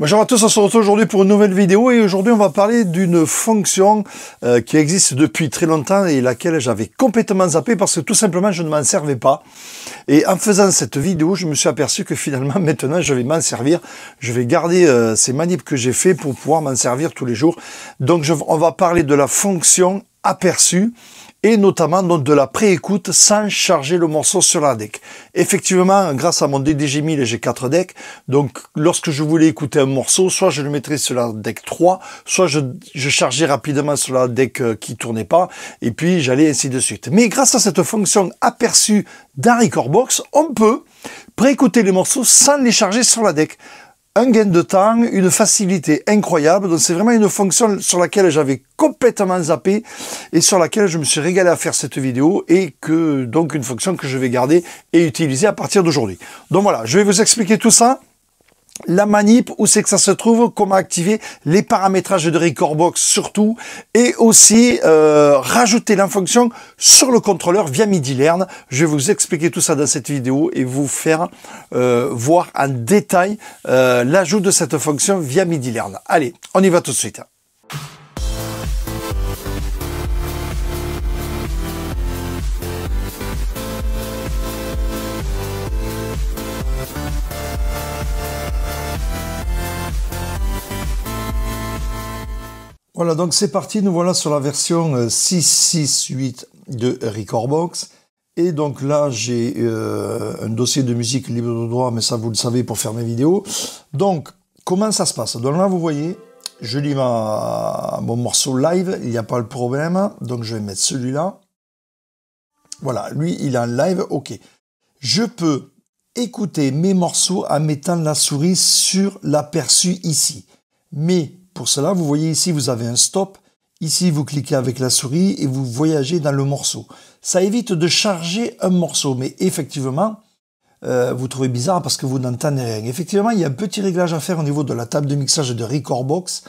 Bonjour à tous, on se retrouve aujourd'hui pour une nouvelle vidéo et aujourd'hui on va parler d'une fonction euh, qui existe depuis très longtemps et laquelle j'avais complètement zappé parce que tout simplement je ne m'en servais pas. Et en faisant cette vidéo, je me suis aperçu que finalement maintenant je vais m'en servir, je vais garder euh, ces manips que j'ai fait pour pouvoir m'en servir tous les jours. Donc on va parler de la fonction aperçue et notamment donc de la pré-écoute sans charger le morceau sur la deck. Effectivement, grâce à mon DDG 1000 j'ai 4 decks, donc lorsque je voulais écouter un morceau, soit je le mettrais sur la deck 3, soit je, chargeais rapidement sur la deck euh, qui tournait pas, et puis j'allais ainsi de suite. Mais grâce à cette fonction aperçue dans Recordbox, on peut préécouter les morceaux sans les charger sur la deck un gain de temps, une facilité incroyable. Donc c'est vraiment une fonction sur laquelle j'avais complètement zappé et sur laquelle je me suis régalé à faire cette vidéo et que donc une fonction que je vais garder et utiliser à partir d'aujourd'hui. Donc voilà, je vais vous expliquer tout ça la manip, où c'est que ça se trouve, comment activer les paramétrages de Recordbox surtout, et aussi euh, rajouter la fonction sur le contrôleur via MIDI-Learn. Je vais vous expliquer tout ça dans cette vidéo et vous faire euh, voir en détail euh, l'ajout de cette fonction via MIDI-Learn. Allez, on y va tout de suite. Voilà, donc c'est parti, nous voilà sur la version 668 euh, de Recordbox. Et donc là, j'ai euh, un dossier de musique libre de droit, mais ça vous le savez pour faire mes vidéos. Donc, comment ça se passe Donc là, vous voyez, je lis mon morceau live, il n'y a pas le problème. Donc je vais mettre celui-là. Voilà, lui, il est en live, ok. Je peux écouter mes morceaux en mettant la souris sur l'aperçu ici. Mais pour cela, vous voyez ici, vous avez un stop. Ici, vous cliquez avec la souris et vous voyagez dans le morceau. Ça évite de charger un morceau, mais effectivement, euh, vous trouvez bizarre parce que vous n'entendez rien. Effectivement, il y a un petit réglage à faire au niveau de la table de mixage de Recordbox.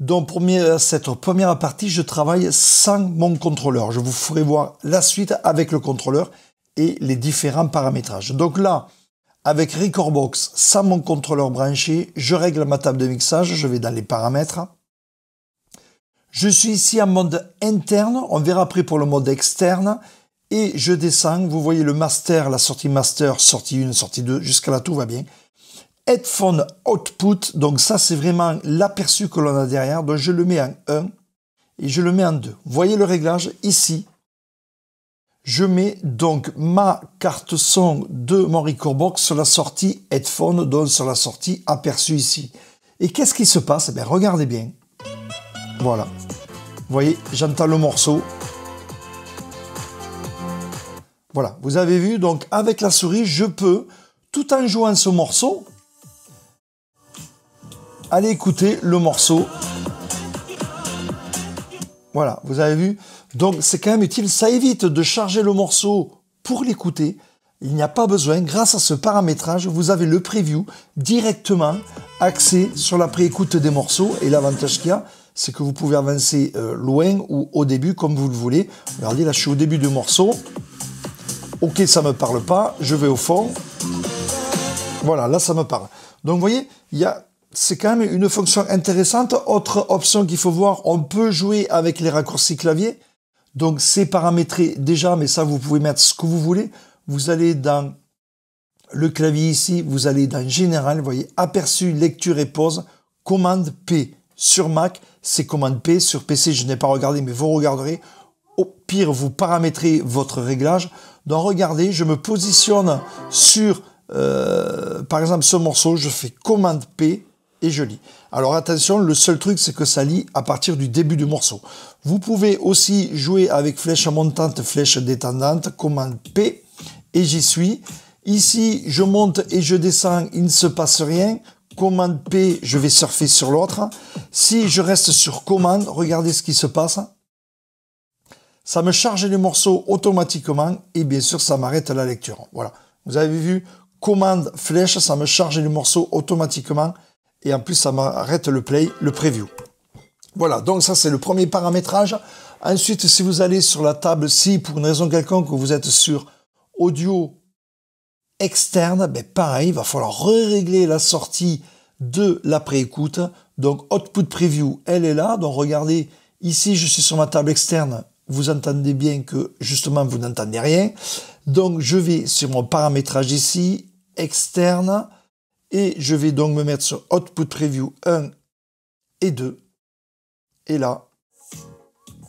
Donc, pour cette première partie, je travaille sans mon contrôleur. Je vous ferai voir la suite avec le contrôleur et les différents paramétrages. Donc là, avec BOX sans mon contrôleur branché, je règle ma table de mixage, je vais dans les paramètres. Je suis ici en mode interne, on verra après pour le mode externe. Et je descends, vous voyez le master, la sortie master, sortie 1, sortie 2, jusqu'à là tout va bien. Headphone output, donc ça c'est vraiment l'aperçu que l'on a derrière, donc je le mets en 1 et je le mets en 2. Vous voyez le réglage ici, je mets donc ma carte son de mon Courbox sur la sortie headphone, donc sur la sortie aperçue ici. Et qu'est-ce qui se passe eh bien, Regardez bien. Voilà. Vous voyez, j'entends le morceau. Voilà, vous avez vu, donc avec la souris, je peux, tout en jouant ce morceau, aller écouter le morceau voilà, vous avez vu Donc c'est quand même utile, ça évite de charger le morceau pour l'écouter. Il n'y a pas besoin, grâce à ce paramétrage, vous avez le preview directement axé sur la préécoute des morceaux. Et l'avantage qu'il y a, c'est que vous pouvez avancer euh, loin ou au début, comme vous le voulez. Regardez, là je suis au début du morceau. Ok, ça ne me parle pas, je vais au fond. Voilà, là ça me parle. Donc vous voyez, il y a c'est quand même une fonction intéressante. Autre option qu'il faut voir, on peut jouer avec les raccourcis clavier. Donc c'est paramétré déjà, mais ça vous pouvez mettre ce que vous voulez. Vous allez dans le clavier ici, vous allez dans Général, vous voyez Aperçu, Lecture et Pause, Commande P sur Mac, c'est Commande P, sur PC je n'ai pas regardé, mais vous regarderez. Au pire, vous paramétrez votre réglage. Donc regardez, je me positionne sur, euh, par exemple, ce morceau, je fais Commande P, et je lis. Alors attention, le seul truc c'est que ça lit à partir du début du morceau. Vous pouvez aussi jouer avec flèche montante, flèche détendante, commande P, et j'y suis. Ici, je monte et je descends, il ne se passe rien. Commande P, je vais surfer sur l'autre. Si je reste sur commande, regardez ce qui se passe. Ça me charge les morceaux automatiquement et bien sûr, ça m'arrête la lecture. Voilà. Vous avez vu, commande flèche, ça me charge les morceaux automatiquement et en plus ça m'arrête le play, le preview. Voilà, donc ça c'est le premier paramétrage. Ensuite, si vous allez sur la table, si pour une raison quelconque vous êtes sur audio externe, ben pareil, il va falloir régler la sortie de la préécoute. Donc Output Preview, elle est là. Donc regardez, ici je suis sur ma table externe, vous entendez bien que justement vous n'entendez rien. Donc je vais sur mon paramétrage ici, externe, et je vais donc me mettre sur Output Preview 1 et 2. Et là,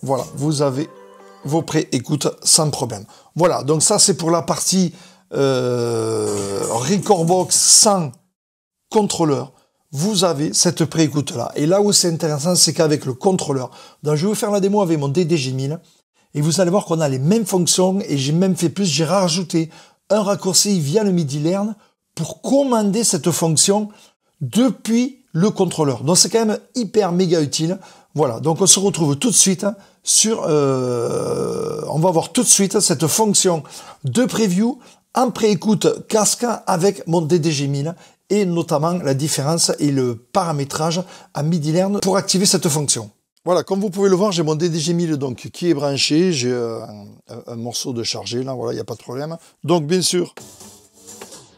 voilà, vous avez vos pré-écoutes sans problème. Voilà, donc ça c'est pour la partie euh, Recordbox sans contrôleur. Vous avez cette pré-écoute là. Et là où c'est intéressant, c'est qu'avec le contrôleur, donc je vais vous faire la démo avec mon DDG1000, et vous allez voir qu'on a les mêmes fonctions, et j'ai même fait plus, j'ai rajouté un raccourci via le MIDI Learn pour commander cette fonction depuis le contrôleur. Donc c'est quand même hyper méga utile. Voilà, donc on se retrouve tout de suite sur... Euh, on va voir tout de suite cette fonction de preview en pré-écoute casque avec mon DDG 1000 et notamment la différence et le paramétrage à midi-learn pour activer cette fonction. Voilà, comme vous pouvez le voir, j'ai mon DDG 1000 donc qui est branché, j'ai euh, un, un, morceau de chargé là, voilà, il n'y a pas de problème. Donc bien sûr,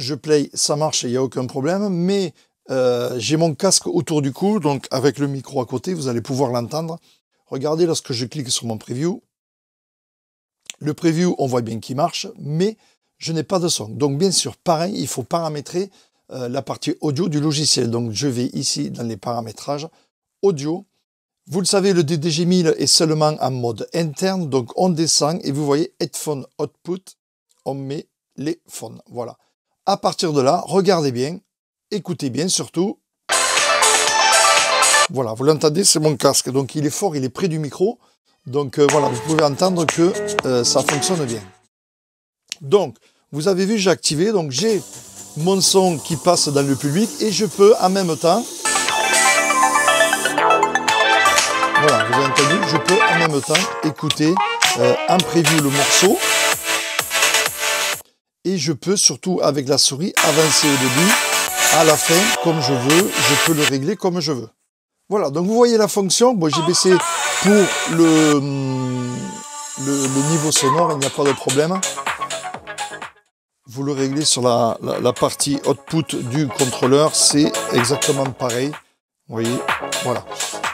je play, ça marche, il n'y a aucun problème, mais euh, j'ai mon casque autour du cou, donc avec le micro à côté, vous allez pouvoir l'entendre. Regardez, lorsque je clique sur mon preview, le preview, on voit bien qu'il marche, mais je n'ai pas de son. Donc bien sûr, pareil, il faut paramétrer euh, la partie audio du logiciel. Donc je vais ici dans les paramétrages audio. Vous le savez, le DDG1000 est seulement en mode interne, donc on descend et vous voyez Headphone Output, on met les phones. Voilà. À partir de là, regardez bien, écoutez bien surtout. Voilà, vous l'entendez, c'est mon casque. Donc il est fort, il est près du micro. Donc euh, voilà, vous pouvez entendre que euh, ça fonctionne bien. Donc, vous avez vu, j'ai activé. Donc j'ai mon son qui passe dans le public et je peux en même temps... Voilà, vous avez entendu, je peux en même temps écouter euh, en prévu le morceau et je peux surtout avec la souris avancer au début, à la fin, comme je veux, je peux le régler comme je veux. Voilà, donc vous voyez la fonction, bon j'ai baissé pour le, hmm, niveau sonore, il n'y a pas de problème. Vous le réglez sur la, partie output du contrôleur, c'est exactement pareil. Vous voyez, voilà.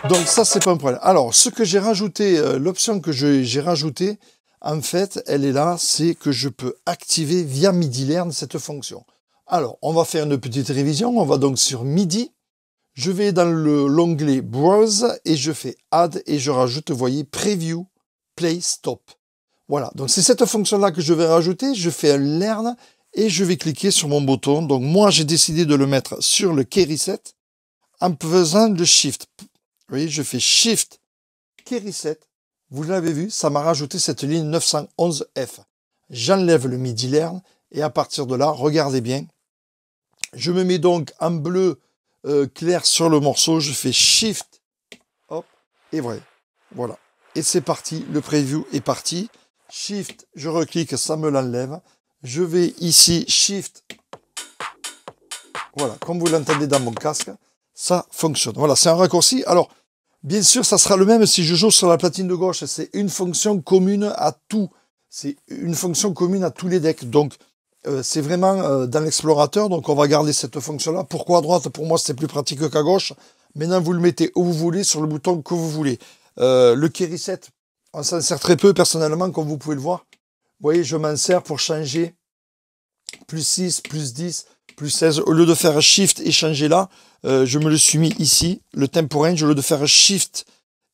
Donc ça, c'est pas un problème. Alors, ce que j'ai rajouté, euh, l'option que j'ai rajoutée, en fait, elle est là, c'est que je peux activer via MIDI-LEARN cette fonction. Alors, on va faire une petite révision. On va donc sur MIDI. Je vais dans l'onglet Browse et je fais Add et je rajoute, vous voyez, Preview, Play, Stop. Voilà, donc c'est cette fonction-là que je vais rajouter. Je fais un Learn et je vais cliquer sur mon bouton. Donc moi, j'ai décidé de le mettre sur le Key Reset en faisant le Shift. Vous voyez, je fais Shift, Key Reset vous l'avez vu, ça m'a rajouté cette ligne 911F. J'enlève le midi lerne et à partir de là, regardez bien. Je me mets donc en bleu euh, clair sur le morceau, je fais Shift, hop, et vrai. Voilà. Et c'est parti, le preview est parti. Shift, je reclique, ça me l'enlève. Je vais ici, Shift. Voilà, comme vous l'entendez dans mon casque, ça fonctionne. Voilà, c'est un raccourci. Alors, Bien sûr, ça sera le même si je joue sur la platine de gauche. C'est une fonction commune à tout. C'est une fonction commune à tous les decks. Donc, euh, c'est vraiment euh, dans l'explorateur. Donc, on va garder cette fonction-là. Pourquoi à droite Pour moi, c'est plus pratique qu'à gauche. Maintenant, vous le mettez où vous voulez, sur le bouton que vous voulez. Euh, le Kerry reset, on s'en sert très peu personnellement, comme vous pouvez le voir. Vous voyez, je m'en sers pour changer plus 6, plus 10, plus 16. Au lieu de faire Shift et changer là, euh, je me le suis mis ici. Le tempo range, au lieu de faire Shift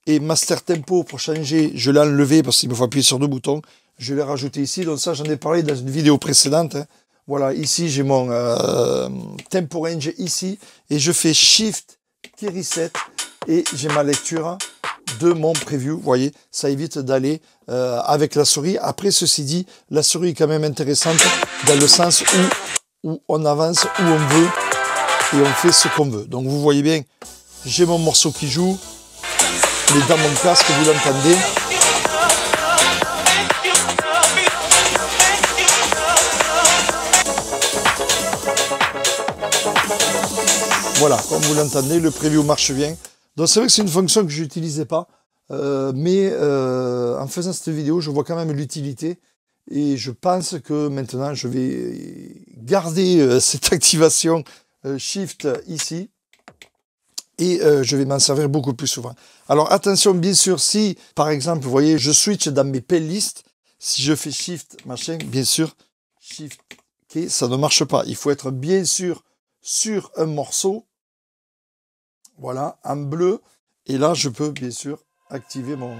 et Master Tempo pour changer, je l'ai enlevé parce qu'il me faut appuyer sur deux boutons. Je l'ai rajouté ici. Donc ça, j'en ai parlé dans une vidéo précédente. Hein. Voilà, ici, j'ai mon euh, tempo range ici. Et je fais Shift, T-Reset. Et j'ai ma lecture de mon preview. Vous voyez, ça évite d'aller euh, avec la souris. Après, ceci dit, la souris est quand même intéressante dans le sens où, où on avance où on veut et on fait ce qu'on veut. Donc vous voyez bien, j'ai mon morceau qui joue, mais dans mon casque, vous l'entendez. Voilà, comme vous l'entendez, le preview marche bien. Donc c'est vrai que c'est une fonction que je n'utilisais pas, euh, mais euh, en faisant cette vidéo, je vois quand même l'utilité et je pense que maintenant je vais garder euh, cette activation Shift ici et je vais m'en servir beaucoup plus souvent. Alors attention bien sûr si par exemple vous voyez je switch dans mes playlists, si je fais Shift machin, bien sûr Shift ça ne marche pas. Il faut être bien sûr sur un morceau voilà, en bleu. Et là, je peux bien sûr activer mon,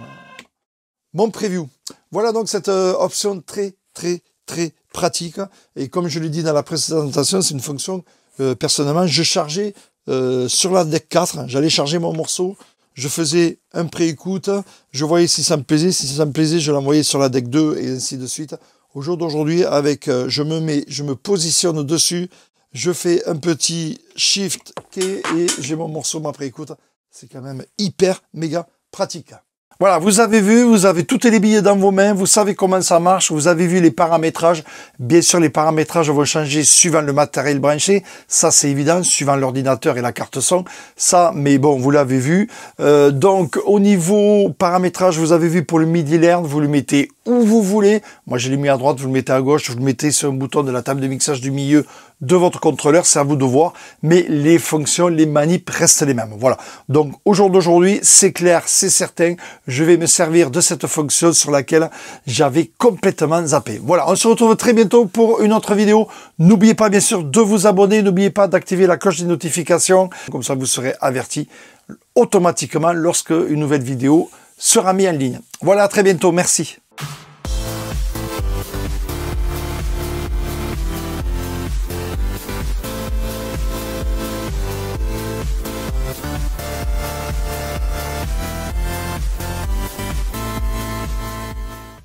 mon preview. Voilà donc cette euh, option très, très, très pratique. Et comme je l'ai dit dans la présentation, c'est une fonction, euh, personnellement, je chargeais euh, sur la deck 4, j'allais charger mon morceau, je faisais un pré-écoute, je voyais si ça me plaisait, si ça me plaisait, je l'envoyais sur la deck 2 et ainsi de suite. Au jour d'aujourd'hui, avec je me mets, je me positionne dessus je fais un petit shift et j'ai mon morceau ma préécoute. C'est quand même hyper méga pratique. Voilà, vous avez vu, vous avez toutes les billets dans vos mains, vous savez comment ça marche, vous avez vu les paramétrages. Bien sûr, les paramétrages vont changer suivant le matériel branché, ça c'est évident, suivant l'ordinateur et la carte son, ça, mais bon, vous l'avez vu. Euh, donc, au niveau paramétrage, vous avez vu pour le midi learn, vous le mettez où vous voulez. Moi, je l'ai mis à droite, vous le mettez à gauche, vous le mettez sur un bouton de la table de mixage du milieu, de votre contrôleur, c'est à vous de voir, mais les fonctions, les manips restent les mêmes. Voilà. Donc au jour d'aujourd'hui, c'est clair, c'est certain, je vais me servir de cette fonction sur laquelle j'avais complètement zappé. Voilà, on se retrouve très bientôt pour une autre vidéo. N'oubliez pas bien sûr de vous abonner, n'oubliez pas d'activer la cloche des notifications, comme ça vous serez averti automatiquement lorsque une nouvelle vidéo sera mise en ligne. Voilà, à très bientôt, merci.